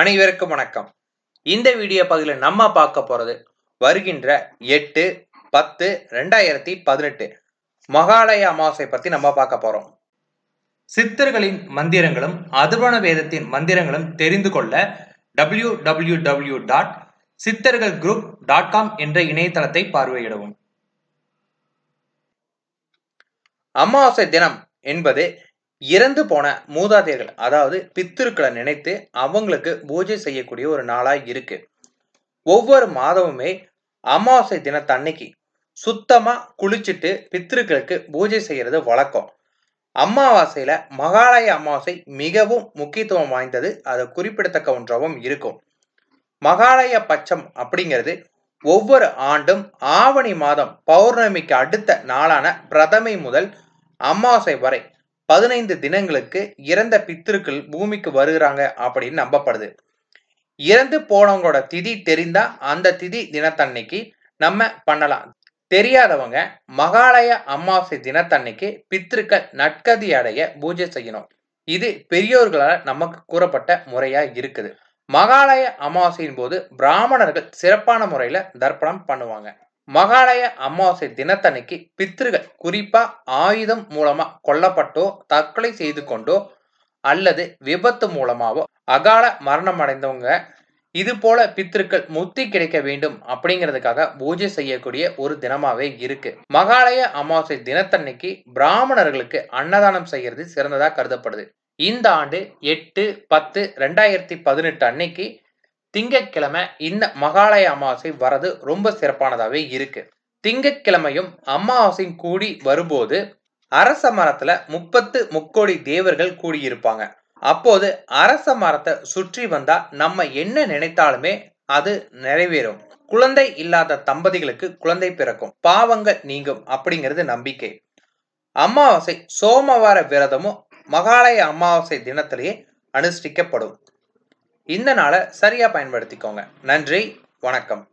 அனைவருக்கும் வணக்கம் இந்த வீடியோ பகுதியில் நம்ம பார்க்க போகிறது வருகின்ற எட்டு பத்து ரெண்டாயிரத்தி பதினெட்டு மகாலய அமாவாசை பற்றி நம்ம பார்க்க போகிறோம் சித்தர்களின் மந்திரங்களும் அதுவன வேதத்தின் மந்திரங்களும் தெரிந்து கொள்ள டபிள்யூ டபிள்யூ டபிள்யூ டாட் சித்தர்கள் குரூப் டாட் காம் என்ற இணையதளத்தை பார்வையிடவும் அமாவாசை தினம் என்பது இறந்து போன மூதாதையர்கள் அதாவது பித்திருக்களை நினைத்து அவங்களுக்கு பூஜை செய்யக்கூடிய ஒரு நாளா இருக்கு ஒவ்வொரு மாதமுமே அமாவாசை தினத்தன்னைக்கு சுத்தமா குளிச்சுட்டு பித்திருக்களுக்கு பூஜை செய்யறது வழக்கம் அமாவாசையில மகாலய அமாவாசை மிகவும் முக்கியத்துவம் வாய்ந்தது அது குறிப்பிடத்தக்க ஒன்றாகவும் இருக்கும் மகாலய பட்சம் அப்படிங்கிறது ஒவ்வொரு ஆண்டும் ஆவணி மாதம் பௌர்ணமிக்கு அடுத்த நாளான பிரதமை முதல் அமாவாசை வரை பதினைந்து தினங்களுக்கு இறந்த பித்திருக்கள் பூமிக்கு வருகிறாங்க அப்படின்னு நம்பப்படுது இறந்து போனவங்களோட திதி தெரிந்தா அந்த திதி தினத்தன்னைக்கு நம்ம பண்ணலாம் தெரியாதவங்க மகாலய அமாவாசை தினத்தன்னைக்கு பித்திருக்கள் நட்கதி அடைய பூஜை செய்யணும் இது பெரியோர்களால் நமக்கு கூறப்பட்ட முறையா இருக்குது மகாலய அமாவாசையின் போது பிராமணர்கள் சிறப்பான முறையில தர்ப்பணம் பண்ணுவாங்க மகாலய அமாவாசை தினத்தன்னைக்கு பித்திருகள் குறிப்பா ஆயுதம் மூலமா கொல்லப்பட்டோ தற்கொலை செய்து கொண்டோ அல்லது விபத்து மூலமாவோ அகால மரணம் அடைந்தவங்க இது போல பித்திருக்கள் முத்தி கிடைக்க வேண்டும் அப்படிங்கிறதுக்காக பூஜை செய்யக்கூடிய ஒரு தினமாவே இருக்கு மகாலய அமாவாசை தினத்தன்னைக்கு பிராமணர்களுக்கு அன்னதானம் செய்யறது சிறந்ததா கருதப்படுது இந்த ஆண்டு எட்டு பத்து ரெண்டாயிரத்தி பதினெட்டு அன்னைக்கு திங்கட்கிழமை இந்த மகாலய அமாவாசை வரது ரொம்ப சிறப்பானதாகவே இருக்கு திங்கட்கிழமையும் அமாவாசையும் கூடி வரும்போது அரச மரத்துல முப்பத்து முக்கோடி தேவர்கள் கூடியிருப்பாங்க அப்போது அரச மரத்தை சுற்றி வந்தா நம்ம என்ன நினைத்தாலுமே அது நிறைவேறும் குழந்தை இல்லாத தம்பதிகளுக்கு குழந்தை பிறக்கும் பாவங்கள் நீங்கும் அப்படிங்கிறது நம்பிக்கை அமாவாசை சோமவார விரதமும் மகாலய அமாவாசை தினத்திலேயே அனுஷ்டிக்கப்படும் இந்த நாளை சரியாக பயன்படுத்திக்கோங்க நன்றி வணக்கம்